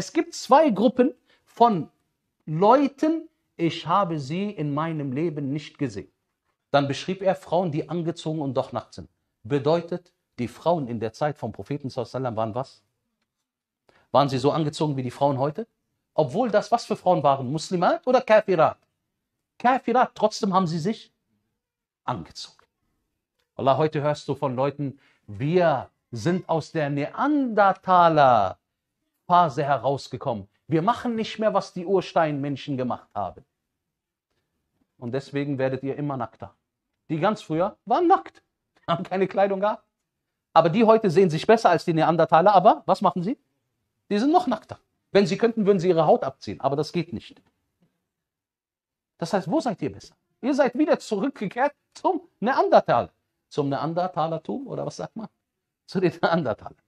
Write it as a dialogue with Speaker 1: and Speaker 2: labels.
Speaker 1: Es gibt zwei Gruppen von Leuten, ich habe sie in meinem Leben nicht gesehen. Dann beschrieb er Frauen, die angezogen und doch nackt sind. Bedeutet, die Frauen in der Zeit vom Propheten waren was? Waren sie so angezogen wie die Frauen heute? Obwohl das was für Frauen waren? Muslimat oder Kafirat? Kafirat, trotzdem haben sie sich angezogen. Allah, heute hörst du von Leuten, wir sind aus der Neandertaler Phase herausgekommen. Wir machen nicht mehr, was die Ursteinmenschen gemacht haben. Und deswegen werdet ihr immer nackter. Die ganz früher waren nackt, haben keine Kleidung gehabt. Aber die heute sehen sich besser als die Neandertaler. Aber was machen sie? Die sind noch nackter. Wenn sie könnten, würden sie ihre Haut abziehen. Aber das geht nicht. Das heißt, wo seid ihr besser? Ihr seid wieder zurückgekehrt zum Neandertal. Zum Neandertalertum oder was sagt man? Zu den Neandertalern.